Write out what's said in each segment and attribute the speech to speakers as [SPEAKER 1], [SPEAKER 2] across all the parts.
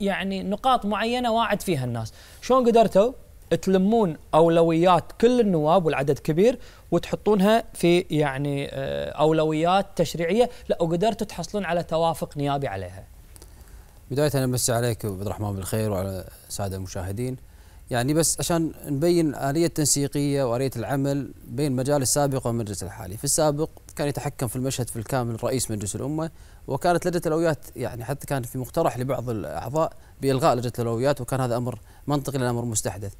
[SPEAKER 1] يعني نقاط معينه واعد فيها الناس شلون قدرتوا تلمون اولويات كل النواب والعدد كبير وتحطونها في يعني آه، اولويات تشريعيه لا وقدرتوا تحصلون على توافق نيابي عليها بدايه
[SPEAKER 2] انا بس عليك عبد الرحمن بالخير وعلى الساده المشاهدين يعني بس عشان نبين آلية التنسيقية وآلية العمل بين مجال السابق والمجلس الحالي في السابق كان يتحكم في المشهد في الكامل رئيس مجلس الأمة وكانت لجنه الاولويات يعني حتى كان في مقترح لبعض الاعضاء بالغاء لجنه الاولويات وكان هذا امر منطقي لأمر امر مستحدث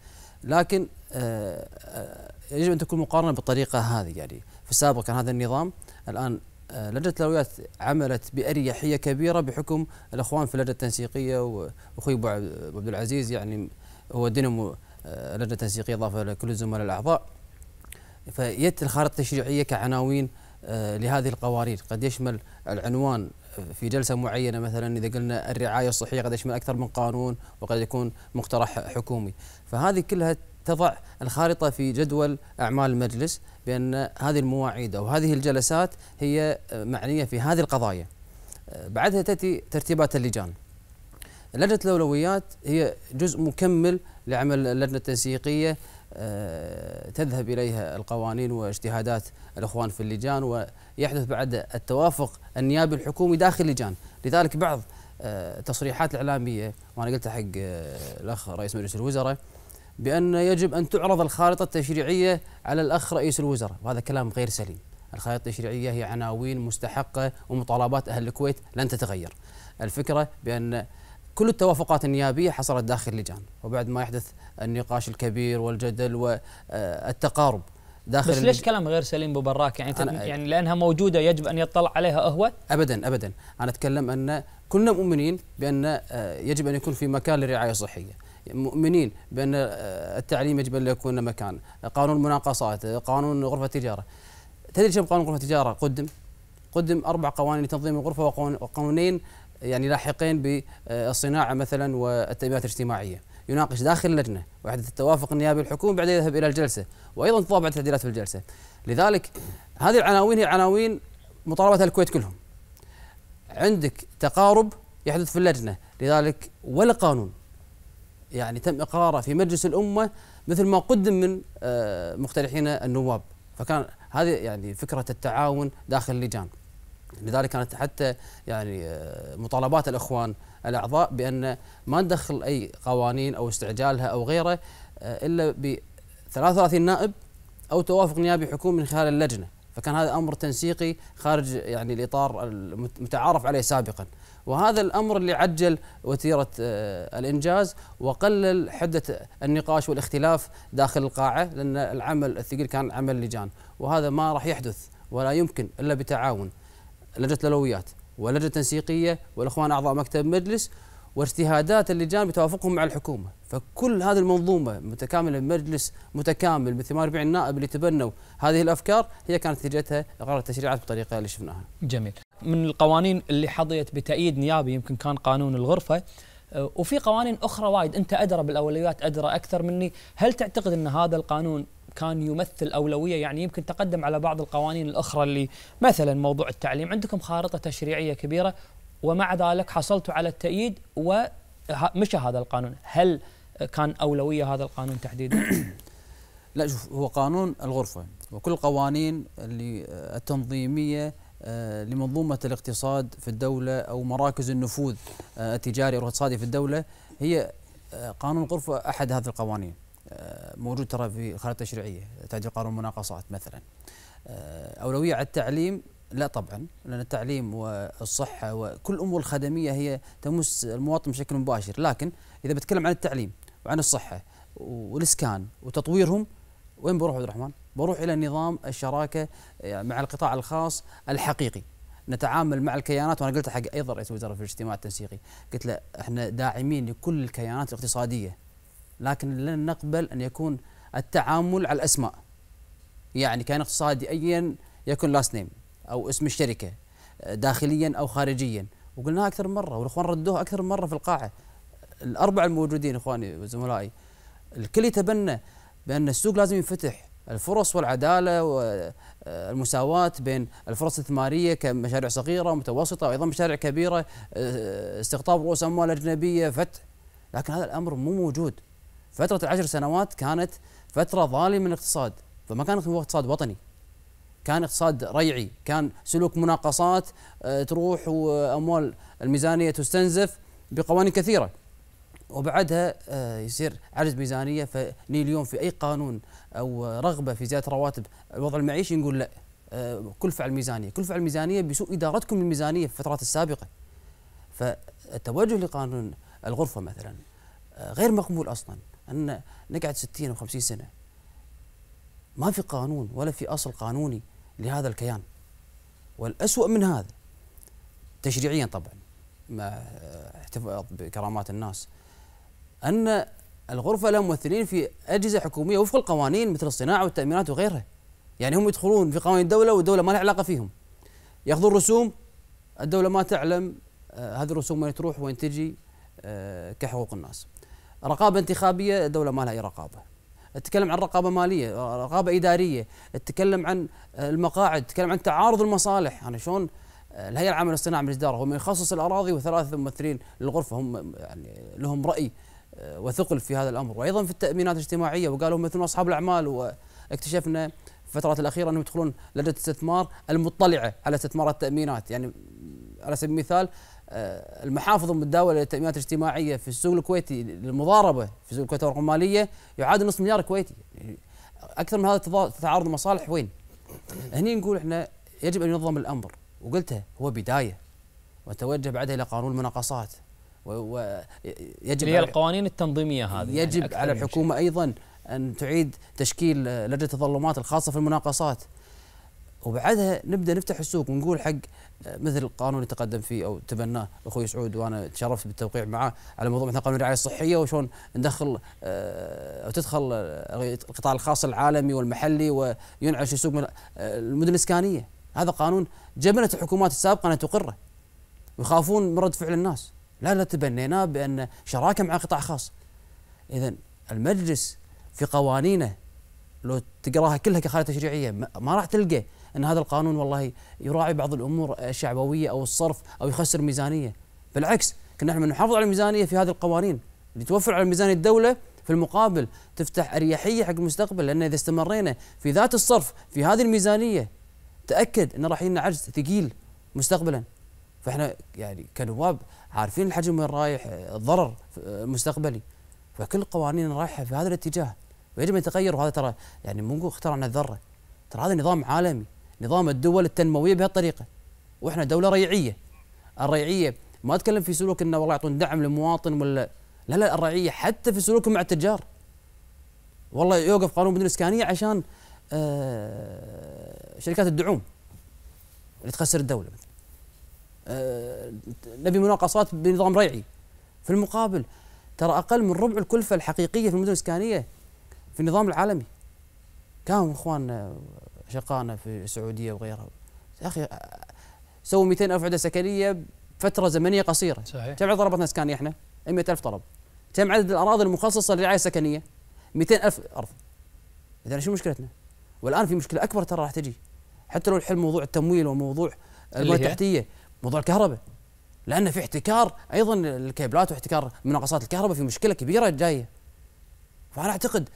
[SPEAKER 2] لكن آه، آه، يجب ان تكون مقارنه بالطريقه هذه يعني في السابق كان هذا النظام الان آه، لجنه الاولويات عملت باريحيه كبيره بحكم الاخوان في اللجنه التنسيقيه واخوي ابو عبد العزيز يعني هو دينامو لجنه تنسيقيه اضافه لكل الزملاء الاعضاء فيت الخارطه التشريعيه كعناوين آه، لهذه القوارير قد يشمل العنوان في جلسه معينه مثلا اذا قلنا الرعايه الصحيه قد يشمل اكثر من قانون وقد يكون مقترح حكومي فهذه كلها تضع الخارطه في جدول اعمال المجلس بان هذه المواعيد او هذه الجلسات هي معنيه في هذه القضايا آه، بعدها تاتي ترتيبات اللجان لجنه الاولويات هي جزء مكمل لعمل اللجنه التنسيقيه آه، تذهب إليها القوانين واجتهادات الإخوان في اللجان ويحدث بعد التوافق النيابي الحكومي داخل اللجان لذلك بعض آه، تصريحات الإعلامية وأنا قلتها حق آه، الأخ رئيس مجلس الوزراء بأن يجب أن تعرض الخارطة التشريعية على الأخ رئيس الوزراء وهذا كلام غير سليم الخارطة التشريعية هي عناوين مستحقة ومطالبات أهل الكويت لن تتغير الفكرة بأن كل التوافقات النيابية حصلت داخل اللجان وبعد ما يحدث النقاش الكبير والجدل والتقارب داخل بس ليش
[SPEAKER 1] كلام غير سليم ابو براك يعني يعني
[SPEAKER 2] لانها موجوده يجب ان يطلع عليها هو؟ ابدا ابدا انا اتكلم ان كلنا مؤمنين بان آه، يجب ان يكون في مكان للرعايه الصحيه مؤمنين بان آه، التعليم يجب ان يكون مكان قانون المناقصات قانون غرفه التجاره تدري كم قانون غرفه التجاره قدم قدم اربع قوانين لتنظيم الغرفه وقوانين يعني لاحقين بالصناعه مثلا والتنميات الاجتماعيه يناقش داخل اللجنه ويحدث التوافق النيابي الحكومي بعدين يذهب الى الجلسه وايضا تطابع التعديلات في الجلسه لذلك هذه العناوين هي عناوين مطالبه الكويت كلهم عندك تقارب يحدث في اللجنه لذلك ولا قانون يعني تم اقراره في مجلس الامه مثل ما قدم من آه، مقترحين النواب فكان هذه يعني فكره التعاون داخل اللجان لذلك كانت حتى يعني آه، مطالبات الاخوان الاعضاء بان ما ندخل اي قوانين او استعجالها او غيره آه، الا ب 33 نائب او توافق نيابي حكومي من خلال اللجنه فكان هذا امر تنسيقي خارج يعني الاطار المتعارف عليه سابقا وهذا الامر اللي عجل وتيره آه، الانجاز وقلل حده النقاش والاختلاف داخل القاعه لان العمل الثقيل كان عمل لجان وهذا ما راح يحدث ولا يمكن الا بتعاون لجنه الاولويات ولجنه تنسيقيه والاخوان اعضاء مكتب مجلس واجتهادات اللجان بتوافقهم مع الحكومه، فكل هذه المنظومه متكامله بمجلس متكامل ب 48 نائب اللي تبنوا هذه الافكار هي كانت نتيجتها
[SPEAKER 1] اقرار التشريعات بالطريقه اللي شفناها. جميل. من القوانين اللي حظيت بتأييد نيابي يمكن كان قانون الغرفه آه، وفي قوانين اخرى وايد انت ادرى بالاولويات ادرى اكثر مني، هل تعتقد ان هذا القانون كان يمثل أولوية يعني يمكن تقدم على بعض القوانين الأخرى اللي مثلا موضوع التعليم عندكم خارطة تشريعية كبيرة ومع ذلك حصلتوا على التأييد ومشى هذا القانون هل كان أولوية هذا القانون تحديدا؟ لا شوف هو قانون الغرفة وكل القوانين اللي آه، التنظيمية
[SPEAKER 2] آه، لمنظومة الاقتصاد في الدولة أو مراكز النفوذ آه، التجاري والاقتصادي في الدولة هي قانون الغرفة أحد هذه القوانين آه، موجود ترى في الخرائط التشريعيه تعديل قانون المناقصات مثلا آه، اولويه على التعليم لا طبعا لان التعليم والصحه وكل الامور الخدميه هي تمس المواطن بشكل مباشر لكن اذا بتكلم عن التعليم وعن الصحه والاسكان وتطويرهم وين بروح عبد الرحمن؟ بروح الى نظام الشراكه آه، مع القطاع الخاص الحقيقي نتعامل مع الكيانات وانا قلت حق ايضا رئيس الوزراء في الاجتماع التنسيقي قلت له احنا داعمين لكل الكيانات الاقتصاديه لكن لن نقبل أن يكون التعامل على الأسماء يعني كان اقتصادي أيا يكون لاست نيم أو اسم الشركة داخليا أو خارجيا وقلناها أكثر مرة والإخوان ردوها أكثر مرة في القاعة الأربعة الموجودين إخواني وزملائي الكل يتبنى بأن السوق لازم ينفتح الفرص والعدالة والمساواة آه، بين الفرص الاستثمارية كمشاريع صغيرة ومتوسطة وأيضا مشاريع كبيرة آه، استقطاب رؤوس أموال أجنبية فتح لكن هذا الأمر مو موجود فتره العشر سنوات كانت فتره ظالمه من الاقتصاد فما كان هو اقتصاد وطني كان اقتصاد ريعي كان سلوك مناقصات آه، تروح واموال الميزانيه تستنزف بقوانين كثيره وبعدها آه، يصير عجز ميزانيه فني اليوم في اي قانون او رغبه في زياده رواتب الوضع المعيشي نقول لا آه، كلفه على الميزانيه، كلفه على الميزانيه بسوء ادارتكم للميزانيه في الفترات السابقه. فالتوجه لقانون الغرفه مثلا غير مقبول اصلا. أن نقعد 60 أو 50 سنة ما في قانون ولا في أصل قانوني لهذا الكيان والأسوأ من هذا تشريعيا طبعا مع احتفاظ بكرامات الناس أن الغرفة لها ممثلين في أجهزة حكومية وفق القوانين مثل الصناعة والتأمينات وغيرها يعني هم يدخلون في قوانين الدولة والدولة ما لها علاقة فيهم ياخذون رسوم الدولة ما تعلم آه، هذه الرسوم وين تروح وين تجي آه، كحقوق الناس رقابه انتخابيه دوله ما لها اي رقابه تتكلم عن رقابه ماليه رقابه اداريه تتكلم عن المقاعد تتكلم عن تعارض المصالح انا يعني شلون الهيئه العامه للصناعه من الاداره هم يخصص الاراضي وثلاثه ممثلين للغرفه هم يعني لهم راي آه، وثقل في هذا الامر وايضا في التامينات الاجتماعيه وقالوا مثل اصحاب الاعمال واكتشفنا الفترات الاخيره انهم يدخلون لجنه استثمار المطلعه على استثمار التامينات يعني على سبيل المثال آه، المحافظ المتداوله للتامينات الاجتماعيه في السوق الكويتي للمضاربه في سوق الكويت الرقماليه يعادل نصف مليار كويتي يعني اكثر من هذا تعارض المصالح وين؟ هني نقول احنا يجب ان ينظم الامر وقلتها هو بدايه وتوجه بعدها الى قانون المناقصات
[SPEAKER 1] ويجب هي القوانين التنظيميه هذه يعني يجب يعني على الحكومه
[SPEAKER 2] ايضا ان تعيد تشكيل لجنه التظلمات الخاصه في المناقصات وبعدها نبدا نفتح السوق ونقول حق آه، مثل القانون اللي تقدم فيه او تبناه اخوي سعود وانا تشرفت بالتوقيع معاه على موضوع مثلا قانون الرعايه الصحيه وشلون ندخل او آه، تدخل آه، القطاع الخاص العالمي والمحلي وينعش السوق من المدن الاسكانيه هذا قانون جبنت الحكومات السابقه ان تقره ويخافون من رد فعل الناس لا لا تبنيناه بان شراكه مع قطاع خاص اذا المجلس في قوانينه لو تقراها كلها كخارطه تشريعيه ما راح تلقى ان هذا القانون والله يراعي بعض الامور الشعبويه او الصرف او يخسر ميزانيه بالعكس كنا احنا نحافظ على الميزانيه في هذه القوانين اللي توفر على ميزانيه الدوله في المقابل تفتح اريحيه حق المستقبل لان اذا استمرينا في ذات الصرف في هذه الميزانيه تاكد ان راح يجينا عجز ثقيل مستقبلا فاحنا يعني كنواب عارفين الحجم وين رايح الضرر مستقبلي فكل قوانين رايحه في هذا الاتجاه ويجب ان يتغير وهذا ترى يعني مو اخترعنا الذره ترى هذا نظام عالمي نظام الدول التنمويه بهالطريقه واحنا دوله ريعيه الريعيه ما اتكلم في سلوك انه والله يعطون دعم للمواطن ولا لا لا الريعيه حتى في سلوكهم مع التجار والله يوقف قانون المدن الاسكانيه عشان آه، شركات الدعوم اللي تخسر الدوله آه، نبي مناقصات بنظام ريعي في المقابل ترى اقل من ربع الكلفه الحقيقيه في المدن الاسكانيه في النظام العالمي كانوا اخواننا آه، اشقائنا في السعوديه وغيرها يا اخي سووا 200 الف عده سكنيه بفتره زمنيه قصيره صحيح كم عدد ضربتنا اسكانيه احنا؟ 100000 طلب كم عدد الاراضي المخصصه للرعايه السكنيه؟ 200000 ارض اذا شو مشكلتنا؟ والان في مشكله اكبر ترى راح تجي حتى لو نحل موضوع التمويل وموضوع البنيه التحتيه موضوع الكهرباء لان في احتكار ايضا الكيبلات واحتكار مناقصات الكهرباء في مشكله كبيره جايه فانا اعتقد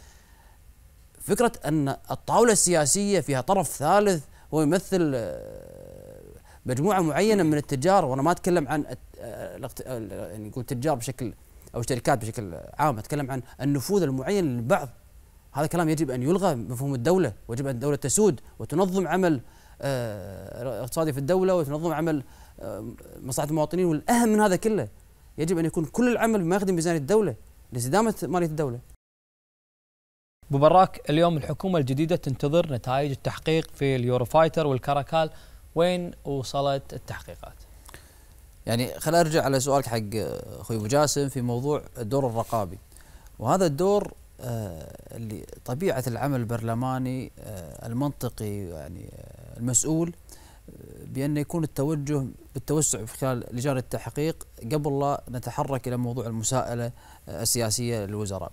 [SPEAKER 2] فكرة أن الطاولة السياسية فيها طرف ثالث هو يمثل آه، مجموعة معينة من التجار وأنا ما أتكلم عن آه، آه، يعني نقول تجار بشكل أو شركات بشكل عام أتكلم عن النفوذ المعين للبعض هذا كلام يجب أن يلغى مفهوم الدولة ويجب أن الدولة تسود وتنظم عمل اقتصادي في الدولة وتنظم عمل مصلحة المواطنين والأهم من هذا كله يجب أن يكون كل العمل ما يخدم ميزانية الدولة لاستدامة مالية
[SPEAKER 1] الدولة ابو براك اليوم الحكومه الجديده تنتظر نتائج التحقيق في اليوروفايتر والكاراكال وين وصلت التحقيقات؟
[SPEAKER 2] يعني خل ارجع على سؤالك حق آه، اخوي ابو جاسم في موضوع الدور الرقابي وهذا الدور آه، اللي طبيعه العمل البرلماني آه، المنطقي يعني المسؤول بأن يكون التوجه بالتوسع في خلال لجان التحقيق قبل لا نتحرك إلى موضوع المساءلة السياسية للوزراء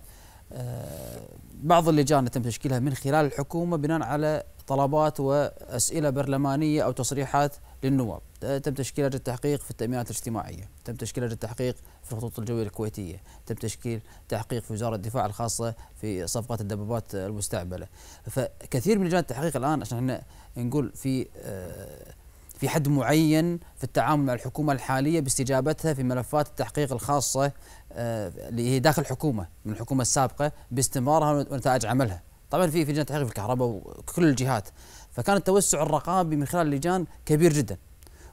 [SPEAKER 2] بعض اللجان تم تشكيلها من خلال الحكومه بناء على طلبات واسئله برلمانيه او تصريحات للنواب تم تشكيل لجنه التحقيق في التامينات الاجتماعيه تم تشكيل لجنه التحقيق في الخطوط الجويه الكويتيه تم تشكيل تحقيق في وزاره الدفاع الخاصه في صفقه الدبابات المستعمله فكثير من لجان التحقيق الان عشان احنا نقول في آه، في حد معين في التعامل مع الحكومة الحالية باستجابتها في ملفات التحقيق الخاصة آه، اللي هي داخل الحكومة من الحكومة السابقة باستمرارها ونتائج عملها طبعا في في لجان تحقيق في الكهرباء وكل الجهات فكان التوسع الرقابي من خلال اللجان كبير جدا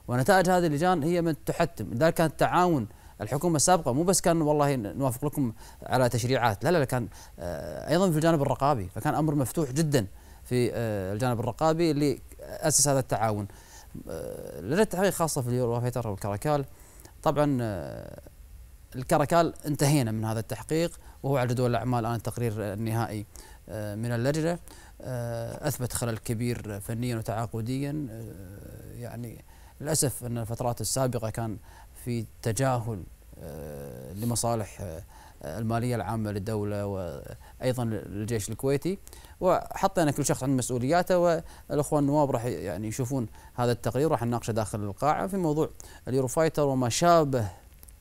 [SPEAKER 2] ونتائج هذه اللجان هي من تحتم لذلك كان التعاون الحكومه السابقه مو بس كان والله نوافق لكم على تشريعات لا لا, لا كان آه، ايضا في الجانب الرقابي فكان امر مفتوح جدا في آه، الجانب الرقابي اللي اسس هذا التعاون آه، لنا التحقيق خاصه في اليورو فيتر والكراكال طبعا آه، الكراكال انتهينا من هذا التحقيق وهو على جدول الاعمال الان التقرير النهائي آه، من اللجنه اثبت خلل كبير فنيا وتعاقديا يعني للاسف ان الفترات السابقه كان في تجاهل لمصالح الماليه العامه للدوله وايضا الجيش الكويتي وحطينا كل شخص عند مسؤولياته والاخوان النواب راح يعني يشوفون هذا التقرير راح نناقشه داخل القاعه في موضوع اليوروفايتر وما شابه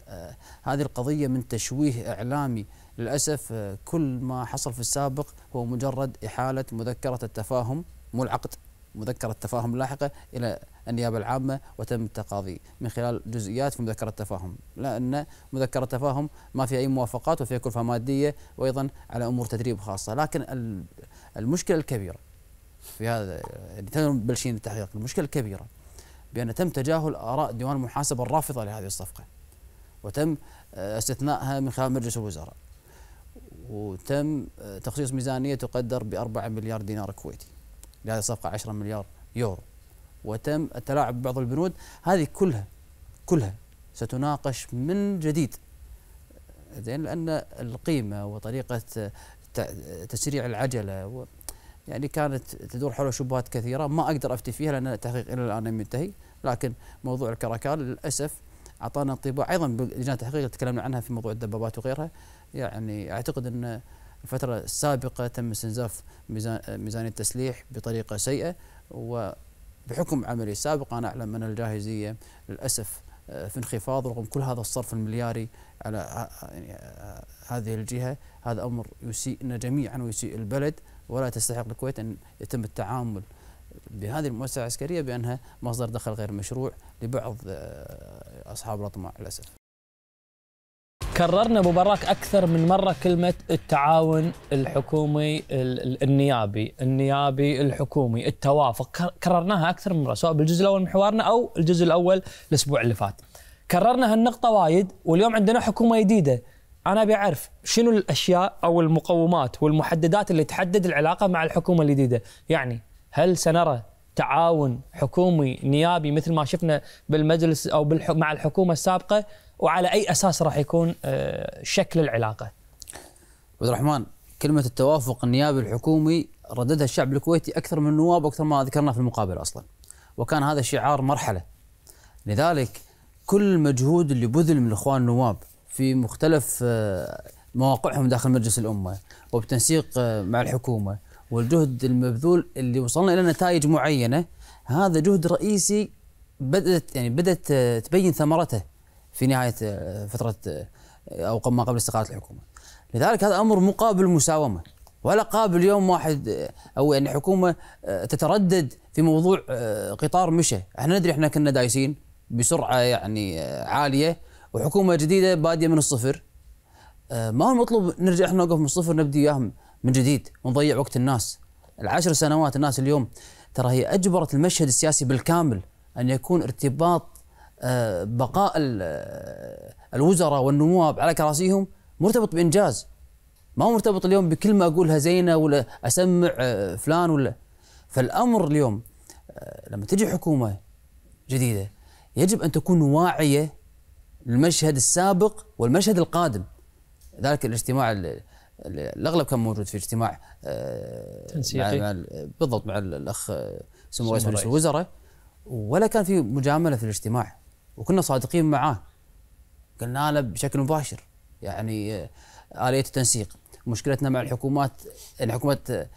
[SPEAKER 2] آه، هذه القضيه من تشويه اعلامي للاسف آه، كل ما حصل في السابق هو مجرد احاله مذكره التفاهم مو العقد مذكره التفاهم لاحقه الى النيابه العامه وتم التقاضي من خلال جزئيات في مذكره التفاهم لان مذكره التفاهم ما فيها اي موافقات وفيها كلفه ماديه وايضا على امور تدريب خاصه لكن المشكله الكبيره في هذا يعني بلشين التحقيق المشكله الكبيره بان تم تجاهل اراء ديوان المحاسبه الرافضه لهذه الصفقه وتم آه، استثنائها من خلال مجلس الوزراء وتم آه، تخصيص ميزانيه تقدر ب 4 مليار دينار كويتي لهذه الصفقه 10 مليار يورو وتم التلاعب ببعض البنود هذه كلها كلها ستناقش من جديد زين لان القيمه وطريقه تسريع العجله و يعني كانت تدور حول شبهات كثيره ما اقدر افتي فيها لان التحقيق الى الان لم ينتهي لكن موضوع الكراكال للاسف اعطانا انطباع ايضا بلجنه التحقيق تكلمنا عنها في موضوع الدبابات وغيرها يعني اعتقد ان الفتره السابقه تم استنزاف ميزان ميزانيه التسليح بطريقه سيئه و بحكم عملي سابق أنا أعلم أن الجاهزية للأسف آه، في انخفاض رغم كل هذا الصرف الملياري على آه، آه، يعني، هذه الجهة هذا أمر يسيئنا جميعا ويسيء البلد ولا تستحق الكويت أن يتم التعامل بهذه المؤسسة العسكرية بأنها مصدر دخل غير
[SPEAKER 1] مشروع لبعض أصحاب الأطماع للأسف كررنا ابو براك اكثر من مره كلمه التعاون الحكومي النيابي، النيابي الحكومي، التوافق، كررناها اكثر من مره سواء بالجزء الاول من حوارنا او الجزء الاول الاسبوع اللي فات. كررنا هالنقطه وايد واليوم عندنا حكومه جديده. انا ابي اعرف شنو الاشياء او المقومات والمحددات اللي تحدد العلاقه مع الحكومه الجديده، يعني هل سنرى تعاون حكومي نيابي مثل ما شفنا بالمجلس او مع الحكومه السابقه وعلى اي اساس راح يكون آه، شكل العلاقه؟
[SPEAKER 2] عبد الرحمن كلمه التوافق النيابي الحكومي رددها الشعب الكويتي اكثر من النواب واكثر ما ذكرنا في المقابله اصلا وكان هذا شعار مرحله لذلك كل المجهود اللي بذل من الاخوان النواب في مختلف آه، مواقعهم داخل مجلس الامه وبتنسيق آه، مع الحكومه والجهد المبذول اللي وصلنا الى نتائج معينه هذا جهد رئيسي بدات يعني بدات تبين ثمرته في نهايه آه، فتره آه، او ما قبل استقاله الحكومه. لذلك هذا امر مقابل مساومه ولا قابل يوم واحد آه، او يعني حكومه تتردد في موضوع قطار مشى، احنا ندري احنا كنا دايسين بسرعه يعني عاليه وحكومه جديده باديه من الصفر ما هو المطلوب نرجع احنا نوقف من الصفر نبدي اياهم من جديد ونضيع وقت الناس العشر سنوات الناس اليوم ترى هي اجبرت المشهد السياسي بالكامل ان يكون ارتباط بقاء الوزراء والنواب على كراسيهم مرتبط بانجاز ما هو مرتبط اليوم بكل ما اقولها زينه ولا اسمع آه، فلان ولا فالامر اليوم آه، لما تجي حكومه جديده يجب ان تكون واعيه للمشهد السابق والمشهد القادم ذلك الاجتماع الاغلب كان موجود في اجتماع آه، تنسيقي مع بالضبط مع الاخ سمو رئيس مجلس الوزراء ولا كان في مجامله في الاجتماع وكنا صادقين معاه قلنا له بشكل مباشر يعني آه، آلية التنسيق مشكلتنا مع الحكومات يعني حكومة آه،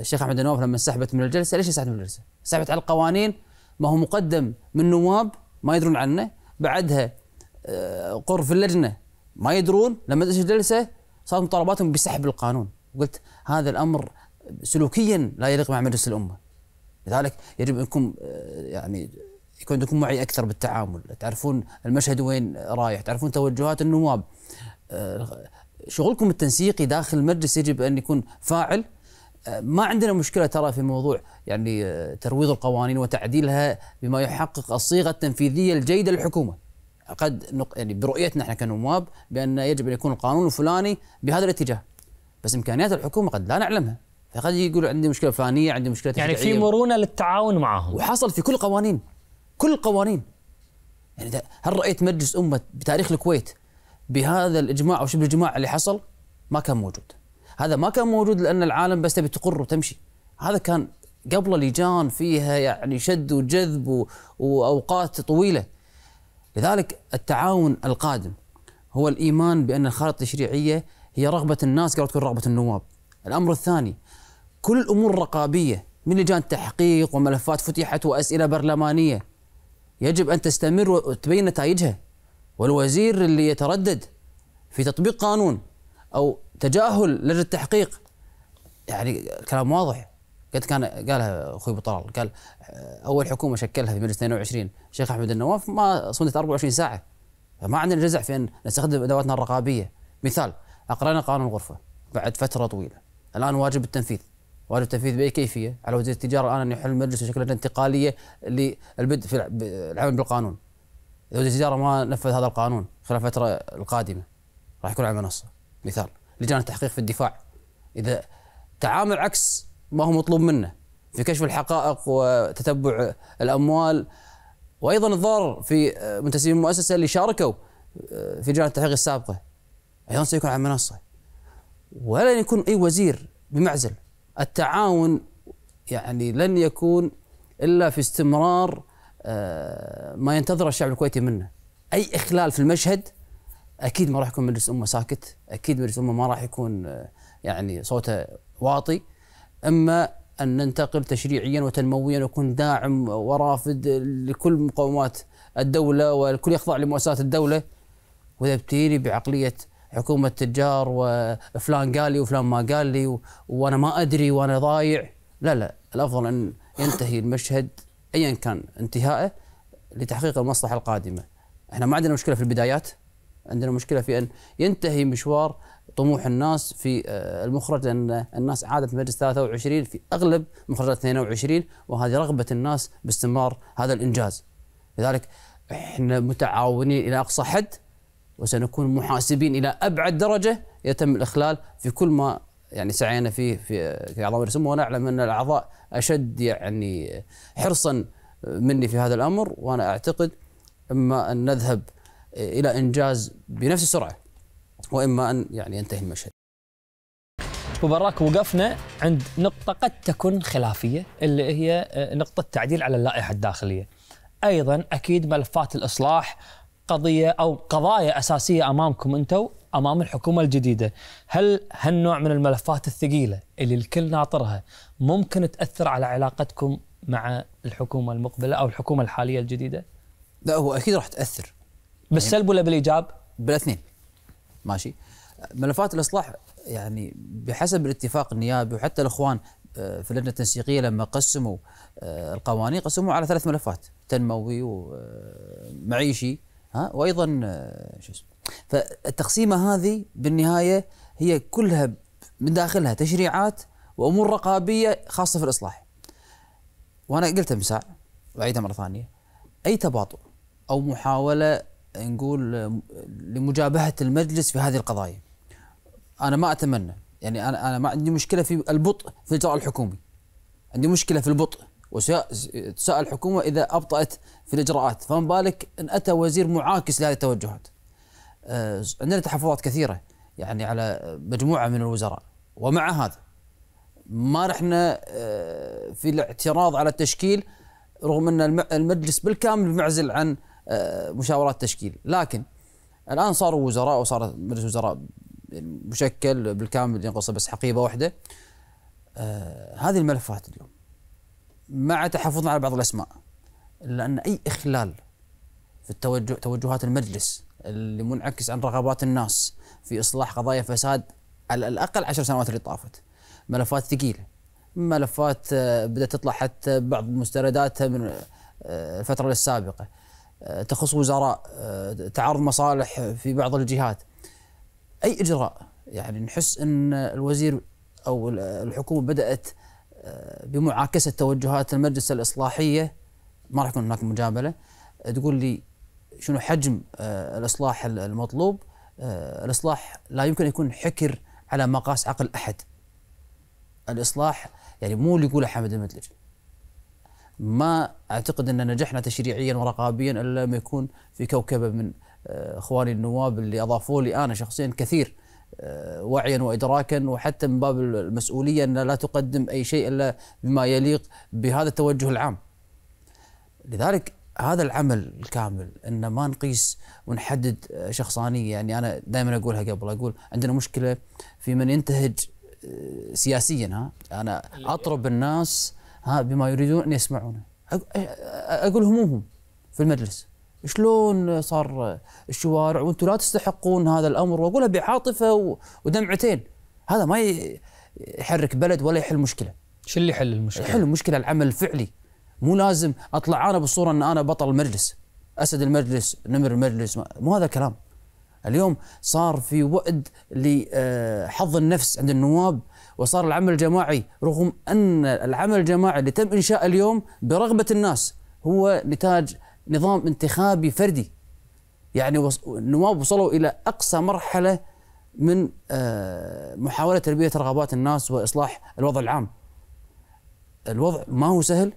[SPEAKER 2] الشيخ أحمد النواف لما انسحبت من الجلسة ليش انسحبت من الجلسة؟ انسحبت على القوانين ما هو مقدم من نواب ما يدرون عنه بعدها آه، قر في اللجنة ما يدرون لما تجي الجلسة صارت مطالباتهم بسحب القانون قلت هذا الأمر سلوكيا لا يليق مع مجلس الأمة لذلك يجب أنكم يعني يكون عندكم وعي اكثر بالتعامل تعرفون المشهد وين رايح تعرفون توجهات النواب آه، شغلكم التنسيقي داخل المجلس يجب ان يكون فاعل آه، ما عندنا مشكله ترى في موضوع يعني آه، ترويض القوانين وتعديلها بما يحقق الصيغه التنفيذيه الجيده للحكومه قد نق... يعني برؤيتنا احنا كنواب بان يجب ان يكون القانون الفلاني بهذا الاتجاه بس امكانيات الحكومه قد لا نعلمها فقد يقول عندي مشكله فلانيه عندي مشكله يعني في مرونه
[SPEAKER 1] للتعاون معهم
[SPEAKER 2] وحصل في كل قوانين كل القوانين يعني هل رايت مجلس امه بتاريخ الكويت بهذا الاجماع او شبه الاجماع اللي حصل؟ ما كان موجود. هذا ما كان موجود لان العالم بس تبي تقر وتمشي. هذا كان قبل لجان فيها يعني شد وجذب واوقات طويله. لذلك التعاون القادم هو الايمان بان الخارطه التشريعيه هي رغبه الناس قبل تكون رغبه النواب. الامر الثاني كل الامور الرقابيه من لجان تحقيق وملفات فتحت واسئله برلمانيه يجب أن تستمر وتبين نتائجها والوزير اللي يتردد في تطبيق قانون أو تجاهل لجنة التحقيق يعني كلام واضح قد كان قالها اخوي ابو طلال قال آه، اول حكومه شكلها في مجلس 22 الشيخ احمد النواف ما صمدت 24 ساعه فما عندنا جزع في ان نستخدم ادواتنا الرقابيه مثال اقرأنا قانون الغرفه بعد فتره طويله الان واجب التنفيذ وهذا التنفيذ باي كيفيه؟ على وزير التجاره الان ان يحل المجلس بشكل انتقاليه للبدء في العمل بالقانون. اذا وزير التجاره ما نفذ هذا القانون خلال الفتره القادمه راح يكون على المنصه مثال لجان التحقيق في الدفاع اذا تعامل عكس ما هو مطلوب منه في كشف الحقائق وتتبع الاموال وايضا الضرر في منتسبين المؤسسه اللي شاركوا في لجان التحقيق السابقه ايضا سيكون على المنصه ولن يكون اي وزير بمعزل التعاون يعني لن يكون الا في استمرار آه، ما ينتظره الشعب الكويتي منه اي اخلال في المشهد اكيد ما راح يكون مجلس امه ساكت اكيد مجلس امه ما راح يكون آه، يعني صوته واطي اما ان ننتقل تشريعيا وتنمويا ونكون داعم ورافد لكل مقومات الدوله والكل يخضع لمؤسسات الدوله واذا بعقليه حكومه تجار وفلان قال لي وفلان ما قال لي وانا ما ادري وانا ضايع لا لا الافضل ان ينتهي المشهد ايا كان انتهائه لتحقيق المصلحه القادمه احنا ما عندنا مشكله في البدايات عندنا مشكله في ان ينتهي مشوار طموح الناس في آه، المخرج لان الناس عادت مجلس 23 في اغلب مخرجات 22 وهذه رغبه الناس باستمرار هذا الانجاز لذلك احنا متعاونين الى اقصى حد وسنكون محاسبين الى ابعد درجه يتم الاخلال في كل ما يعني سعينا فيه في اعضاء مجلس الامه وانا اعلم ان الاعضاء اشد يعني حرصا مني في هذا الامر وانا اعتقد اما ان نذهب الى انجاز بنفس السرعه
[SPEAKER 1] واما ان يعني ينتهي المشهد. وبراك وقفنا عند نقطه قد تكون خلافيه اللي هي نقطه تعديل على اللائحه الداخليه. ايضا اكيد ملفات الاصلاح قضيه او قضايا اساسيه امامكم انتم امام الحكومه الجديده، هل هالنوع من الملفات الثقيله اللي الكل ناطرها ممكن تاثر على علاقتكم مع الحكومه المقبله او الحكومه الحاليه الجديده؟ لا هو اكيد راح تاثر بالسلب ولا بالايجاب؟ بالاثنين
[SPEAKER 2] ماشي ملفات الاصلاح يعني بحسب الاتفاق النيابي وحتى الاخوان آه، في اللجنه التنسيقيه لما قسموا آه، القوانين قسموها على ثلاث ملفات تنموي ومعيشي آه، ها وايضا آه، شو اسمه فالتقسيمه هذه بالنهايه هي كلها من داخلها تشريعات وامور رقابيه خاصه في الاصلاح. وانا قلتها من ساعه بعيدها مره ثانيه اي تباطؤ او محاوله نقول آه، لمجابهه المجلس في هذه القضايا. انا ما اتمنى يعني انا انا ما عندي مشكله في البطء في الاجراء الحكومي. عندي مشكله في البطء وتساءل الحكومة إذا أبطأت في الإجراءات فما بالك إن أتى وزير معاكس لهذه التوجهات آه، عندنا تحفظات كثيرة يعني على مجموعة من الوزراء ومع هذا ما رحنا آه، في الاعتراض على التشكيل رغم أن المجلس بالكامل معزل عن آه، مشاورات تشكيل لكن الآن صاروا وزراء وصار مجلس وزراء مشكل بالكامل ينقص بس حقيبة واحدة هذه الملفات اليوم مع تحفظنا على بعض الاسماء لان اي اخلال في التوجه توجهات المجلس اللي منعكس عن رغبات الناس في اصلاح قضايا فساد على الاقل عشر سنوات اللي طافت ملفات ثقيله ملفات آه، بدات تطلع حتى بعض مستنداتها من آه، الفتره السابقه آه، تخص وزراء تعارض مصالح في بعض الجهات اي اجراء يعني نحس ان الوزير او الحكومه بدات بمعاكسه توجهات المجلس الاصلاحيه ما راح يكون هناك مجامله تقول لي شنو حجم آه، الاصلاح المطلوب آه، الاصلاح لا يمكن يكون حكر على مقاس عقل احد الاصلاح يعني مو اللي يقوله حمد المدلج ما اعتقد ان نجحنا تشريعيا ورقابيا الا لما يكون في كوكبه من آه، اخواني النواب اللي اضافوا لي انا شخصيا كثير آه، وعيا وادراكا وحتى من باب المسؤوليه ان لا تقدم اي شيء الا بما يليق بهذا التوجه العام. لذلك هذا العمل الكامل ان ما نقيس ونحدد شخصانيه يعني انا دائما اقولها قبل اقول عندنا مشكله في من ينتهج آه، سياسيا ها انا اطرب الناس ها بما يريدون ان يسمعونه اقول همومهم في المجلس شلون صار الشوارع وانتم لا تستحقون هذا الامر واقولها بعاطفه ودمعتين هذا ما يحرك بلد ولا يحل مشكله شو اللي يحل المشكله؟ يحل المشكله العمل الفعلي مو لازم اطلع انا بالصوره ان انا بطل المجلس اسد المجلس نمر المجلس مو هذا الكلام اليوم صار في وعد لحظ آه، النفس عند النواب وصار العمل الجماعي رغم ان العمل الجماعي اللي تم انشاء اليوم برغبه الناس هو نتاج نظام انتخابي فردي يعني النواب وصلوا الى اقصى مرحله من آه، محاوله تلبيه رغبات الناس واصلاح الوضع العام. الوضع ما هو سهل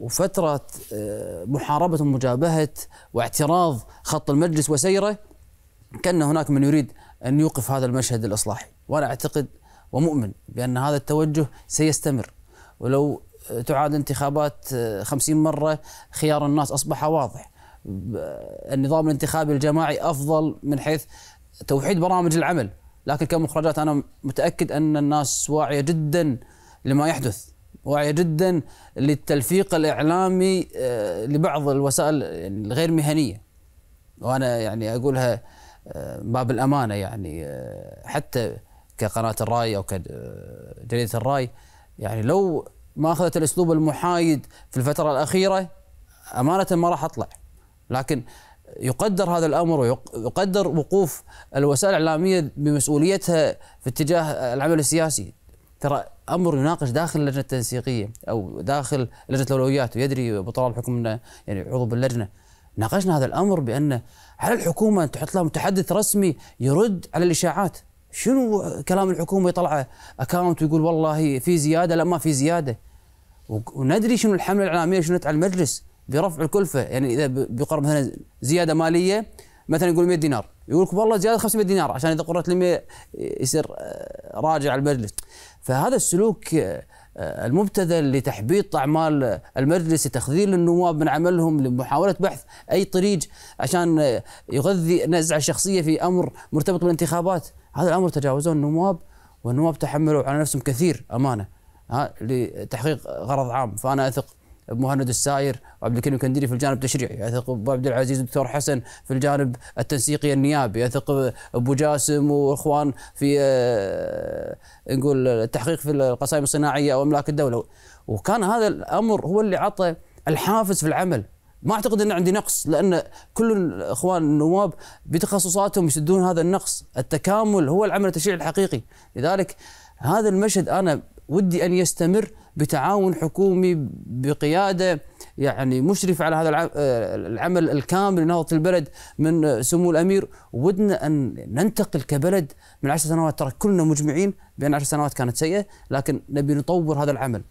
[SPEAKER 2] وفتره آه، محاربه ومجابهه واعتراض خط المجلس وسيره كان هناك من يريد ان يوقف هذا المشهد الاصلاحي، وانا اعتقد ومؤمن بان هذا التوجه سيستمر ولو تعاد انتخابات 50 آه، مرة خيار الناس أصبح واضح آه، النظام الانتخابي الجماعي أفضل من حيث توحيد برامج العمل لكن كمخرجات أنا متأكد أن الناس واعية جدا لما يحدث واعية جدا للتلفيق الإعلامي آه، لبعض الوسائل الغير مهنية وأنا يعني أقولها باب الأمانة يعني حتى كقناة الرأي أو كجريدة الرأي يعني لو ما اخذت الاسلوب المحايد في الفتره الاخيره امانه ما راح اطلع لكن يقدر هذا الامر ويقدر وقوف الوسائل الاعلاميه بمسؤوليتها في اتجاه العمل السياسي ترى امر يناقش داخل اللجنه التنسيقيه او داخل لجنه الاولويات ويدري ابو طلال بحكم انه يعني عضو باللجنه ناقشنا هذا الامر بان على الحكومه تحط لها متحدث رسمي يرد على الاشاعات شنو كلام الحكومه يطلعه اكاونت ويقول والله في زياده لا ما في زياده وندري شنو الحمله الاعلاميه شنو على المجلس برفع الكلفه يعني اذا بقر مثلا زياده ماليه مثلا يقول 100 دينار يقول لك والله زياده 500 دينار عشان اذا قررت 100 يصير آه، راجع المجلس فهذا السلوك آه، المبتذل لتحبيط اعمال المجلس لتخذيل النواب من عملهم لمحاوله بحث اي طريق عشان يغذي نزعه شخصيه في امر مرتبط بالانتخابات هذا الامر تجاوزه النواب والنواب تحملوا على نفسهم كثير امانه ها لتحقيق غرض عام فانا اثق بمهند الساير وعبد الكريم الكندري في الجانب التشريعي، اثق بعبد العزيز والدكتور حسن في الجانب التنسيقي النيابي، اثق ابو جاسم واخوان في آه، نقول التحقيق في القصائم الصناعيه واملاك الدوله، وكان هذا الامر هو اللي عطى الحافز في العمل ما اعتقد ان عندي نقص لان كل الاخوان النواب بتخصصاتهم يسدون هذا النقص، التكامل هو العمل التشريعي الحقيقي، لذلك هذا المشهد انا ودي ان يستمر بتعاون حكومي بقياده يعني مشرف على هذا العمل الكامل لنهضه البلد من سمو الامير، ودنا ان ننتقل كبلد من عشر سنوات ترى كلنا مجمعين بان عشر سنوات كانت سيئه، لكن نبي نطور هذا العمل.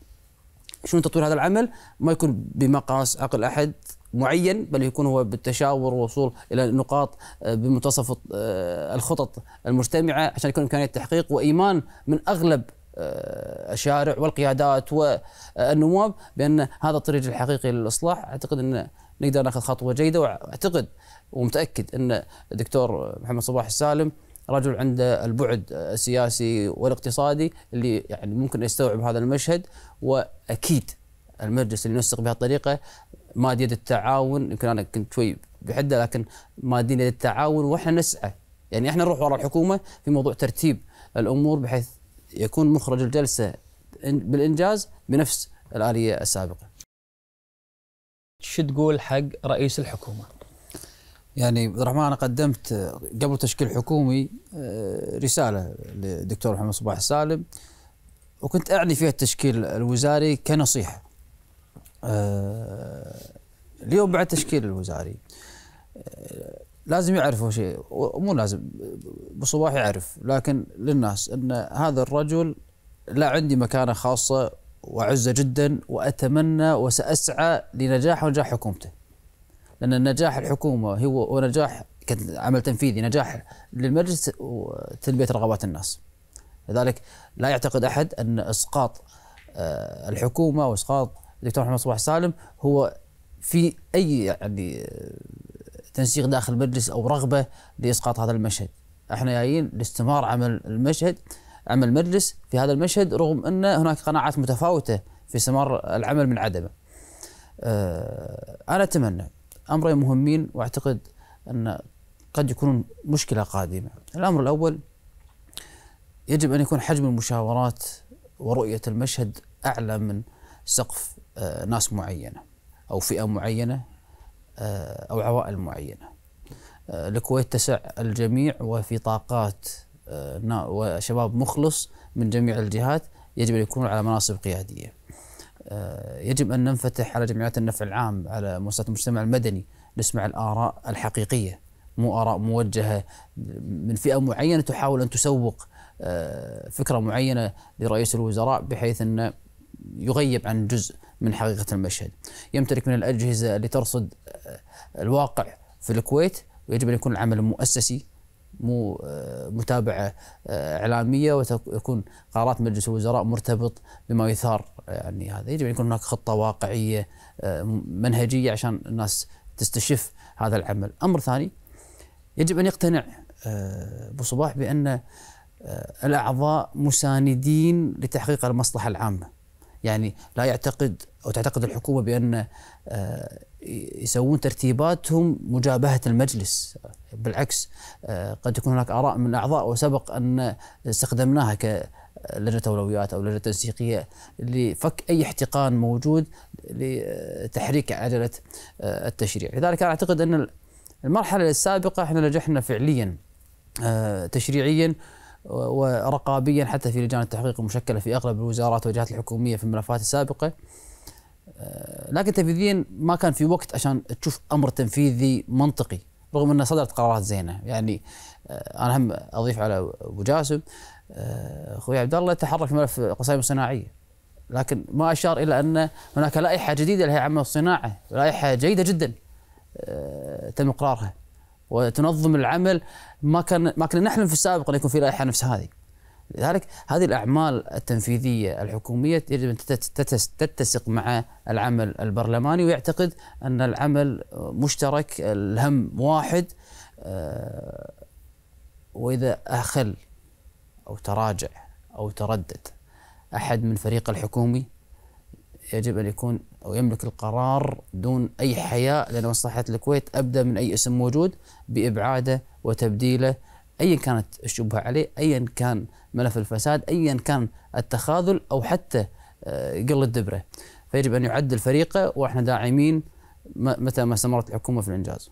[SPEAKER 2] شنو تطوير هذا العمل؟ ما يكون بمقاس عقل احد معين بل يكون هو بالتشاور والوصول الى نقاط آه، بمنتصف آه، الخطط المجتمعه عشان يكون امكانيه تحقيق وايمان من اغلب آه، الشارع والقيادات والنواب بان هذا الطريق الحقيقي للاصلاح اعتقد ان نقدر ناخذ خطوه جيده واعتقد ومتاكد ان الدكتور محمد صباح السالم رجل عنده البعد السياسي والاقتصادي اللي يعني ممكن يستوعب هذا المشهد واكيد المجلس اللي ينسق بهالطريقه ماديه التعاون يمكن انا كنت شوي بحده لكن ماديه التعاون واحنا نسعى يعني احنا نروح وراء الحكومه في موضوع ترتيب الامور بحيث يكون مخرج الجلسه بالانجاز بنفس الاليه السابقه. شو تقول حق رئيس الحكومه؟ يعني عبد الرحمن انا قدمت قبل تشكيل حكومي آه، رساله للدكتور محمد صباح السالم وكنت اعني فيها التشكيل الوزاري كنصيحه. آه، اليوم بعد تشكيل الوزاري آه، لازم يعرفوا شيء مو لازم بصباح يعرف لكن للناس ان هذا الرجل لا عندي مكانه خاصه وعزه جدا واتمنى وساسعى لنجاح ونجاح حكومته. لان نجاح الحكومه هو ونجاح عمل تنفيذي نجاح للمجلس وتلبيه رغبات الناس. لذلك لا يعتقد احد ان اسقاط آه، الحكومه واسقاط الدكتور محمد صباح سالم هو في اي يعني تنسيق داخل المجلس او رغبه لاسقاط هذا المشهد احنا جايين لاستمرار عمل المشهد عمل المجلس في هذا المشهد رغم ان هناك قناعات متفاوته في استمرار العمل من عدمه آه، انا اتمنى امرين مهمين واعتقد ان قد يكونون مشكله قادمه الامر الاول يجب ان يكون حجم المشاورات ورؤيه المشهد اعلى من سقف آه، ناس معينه أو فئة معينة أو عوائل معينة الكويت تسع الجميع وفي طاقات وشباب مخلص من جميع الجهات يجب أن يكونوا على مناصب قيادية يجب أن ننفتح على جمعيات النفع العام على مؤسسات المجتمع المدني نسمع الآراء الحقيقية مو آراء موجهة من فئة معينة تحاول أن تسوق فكرة معينة لرئيس الوزراء بحيث أنه يغيب عن جزء من حقيقة المشهد يمتلك من الأجهزة اللي ترصد آه، الواقع في الكويت ويجب أن يكون العمل مؤسسي مو آه، متابعة آه، إعلامية ويكون قرارات مجلس الوزراء مرتبط بما يثار يعني هذا يجب أن يكون هناك خطة واقعية منهجية عشان الناس تستشف هذا العمل أمر ثاني يجب أن يقتنع أبو صباح بأن الأعضاء مساندين لتحقيق المصلحة العامة يعني لا يعتقد او تعتقد الحكومه بان آه، يسوون ترتيباتهم مجابهه المجلس بالعكس آه، قد يكون هناك اراء من الاعضاء وسبق ان استخدمناها ك لجنه اولويات او لجنه تنسيقيه لفك اي احتقان موجود لتحريك عجله آه، التشريع، لذلك انا اعتقد ان المرحله السابقه احنا نجحنا فعليا تشريعيا ورقابيا حتى في لجان التحقيق المشكله في اغلب الوزارات والجهات الحكوميه في الملفات السابقه آه، لكن تنفيذيا ما كان في وقت عشان تشوف امر تنفيذي منطقي رغم انه صدرت قرارات زينه يعني آه، انا هم اضيف على ابو جاسم آه، اخوي عبد الله تحرك في ملف قصائم الصناعيه لكن ما اشار الى ان هناك لائحه جديده اللي عمل الصناعه لائحه جيده جدا تم اقرارها وتنظم العمل ما كان ما كنا نحلم في السابق ان يكون في لائحه نفس هذه. لذلك هذه الاعمال التنفيذيه الحكوميه يجب ان تتسق مع العمل البرلماني ويعتقد ان العمل مشترك الهم واحد آه، واذا اخل او تراجع او تردد احد من فريق الحكومي يجب أن يكون أو يملك القرار دون أي حياء لأن مصلحة الكويت ابدا من أي اسم موجود بإبعاده وتبديله أيا كانت الشبهة عليه أيا كان ملف الفساد أيا كان التخاذل أو حتى آه، قل الدبرة فيجب أن يعدل فريقه وإحنا داعمين متى ما استمرت الحكومة في الإنجاز